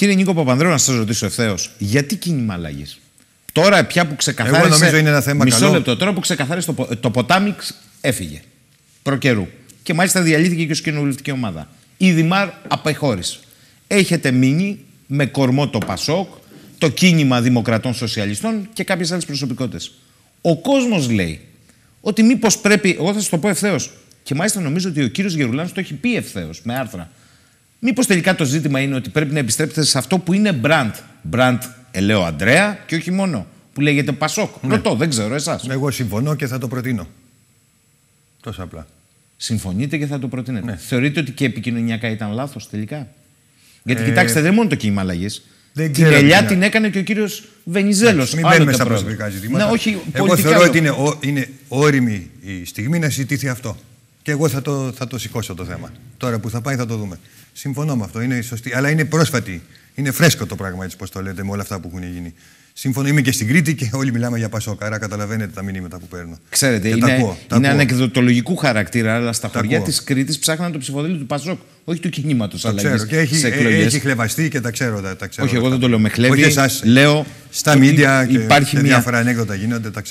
Κύριε Νίκο Παπανδρέου, να σας ρωτήσω ευθέως, γιατί κίνημα αλλαγής. Τώρα πια που ξεκαθάρισε. Εγώ νομίζω είναι ένα θέμα μισό καλό. λεπτό. Τώρα που ξεκαθάρισε το, το ποτάμι, έφυγε. Προκαιρού. Και μάλιστα διαλύθηκε και ως κοινοβουλευτική ομάδα. Η Δημάρ απεχώρησε. Έχετε μείνει με κορμό το Πασόκ, το κίνημα Δημοκρατών Σοσιαλιστών και κάποιες άλλες προσωπικότητες. Ο κόσμος λέει ότι μήπως πρέπει. Εγώ θα σας το πω ευθέως. Και μάλιστα νομίζω ότι ο κύριος Γερουλάνος το έχει πει ευθέως με άρθρα. Μήπως τελικά το ζήτημα είναι ότι πρέπει να επιστρέψετε σε αυτό που είναι μπραντ. Brand, ελέω Αντρέα και όχι μόνο. Που λέγεται Πασόκ. Ναι. Ρωτώ, δεν ξέρω εσάς. Εγώ συμφωνώ και θα το προτείνω. Τόσο απλά. Συμφωνείτε και θα το προτείνετε. Ναι. Θεωρείτε ότι και επικοινωνιακά ήταν λάθος τελικά. Γιατί ε, κοιτάξτε, δεν μόνο το κύμα αλλαγής. Δεν την ελιά την έκανε και ο κύριος Βενιζέλος. Μην μπαίνουμε στα προσωπικά ζητήματα. Εγώ θεωρώ ότι είναι, είναι όριμη η στιγμή να συζητηθεί αυτό. Και εγώ θα το, θα το σηκώσω το θέμα. Τώρα που θα πάει θα το δούμε. Συμφωνώ με αυτό. Είναι σωστή. Αλλά είναι πρόσφατη. Είναι φρέσκο το πράγμα έτσι, πώ το λέτε, με όλα αυτά που έχουν γίνει. Συμφωνώ. είμαι και στην Κρήτη και όλοι μιλάμε για Πασόκα. Άρα καταλαβαίνετε τα μηνύματα που παίρνω. Ξέρετε, και είναι, τα είναι ανεκδοτολογικού χαρακτήρα, αλλά στα χωριά της Κρήτης ψάχναν το ψηφοδέλτιο του Πασόκ. Όχι του κινήματος, αλλά ξέρω. Και έχει, ε, έχει χλεβαστεί και τα ξέρω. Τα, ξέρω όχι, εγώ δεν το λέω με χλέβη. Όχι λέω. Στα μίντια και, διάφορα ανέκδοτα γίνονται,